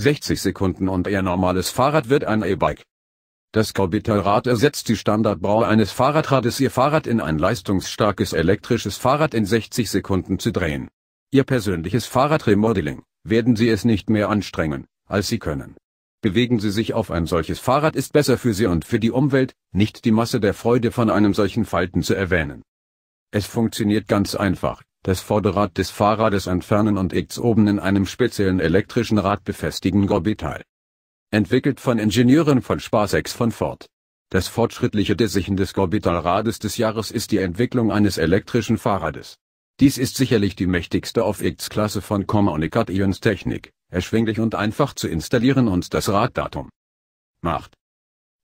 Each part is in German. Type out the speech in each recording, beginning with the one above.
60 Sekunden und ihr normales Fahrrad wird ein E-Bike. Das corbita ersetzt die Standardbau eines Fahrradrades ihr Fahrrad in ein leistungsstarkes elektrisches Fahrrad in 60 Sekunden zu drehen. Ihr persönliches Fahrradremodeling, werden Sie es nicht mehr anstrengen, als Sie können. Bewegen Sie sich auf ein solches Fahrrad ist besser für Sie und für die Umwelt, nicht die Masse der Freude von einem solchen Falten zu erwähnen. Es funktioniert ganz einfach das Vorderrad des Fahrrades entfernen und X oben in einem speziellen elektrischen Rad befestigen Gorbital. Entwickelt von Ingenieuren von SpaceX von Ford. Das fortschrittliche Design des Gorbital-Rades des Jahres ist die Entwicklung eines elektrischen Fahrrades. Dies ist sicherlich die mächtigste auf X-Klasse von Ions Technik, erschwinglich und einfach zu installieren und das Raddatum macht.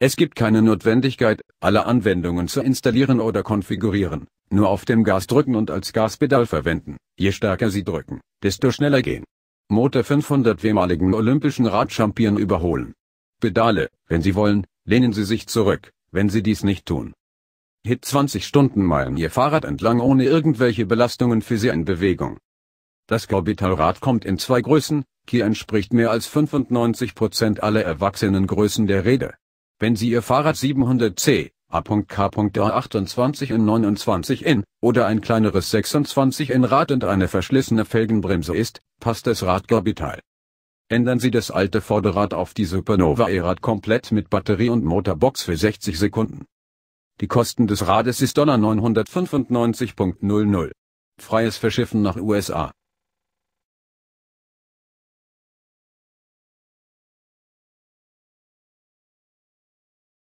Es gibt keine Notwendigkeit, alle Anwendungen zu installieren oder konfigurieren, nur auf dem Gas drücken und als Gaspedal verwenden. Je stärker Sie drücken, desto schneller gehen. Motor 500 wehmaligen olympischen Radchampion überholen. Pedale, wenn Sie wollen, lehnen Sie sich zurück, wenn Sie dies nicht tun. Hit 20 Stundenmeilen Ihr Fahrrad entlang ohne irgendwelche Belastungen für Sie in Bewegung. Das Orbitalrad kommt in zwei Größen, Ki entspricht mehr als 95% aller Erwachsenengrößen der Räder. Wenn Sie Ihr Fahrrad 700C, A.K.A28 in 29 in, oder ein kleineres 26 in Rad und eine verschlissene Felgenbremse ist, passt das Radkapital. Ändern Sie das alte Vorderrad auf die Supernova E-Rad komplett mit Batterie und Motorbox für 60 Sekunden. Die Kosten des Rades ist Dollar 995.00. Freies Verschiffen nach USA.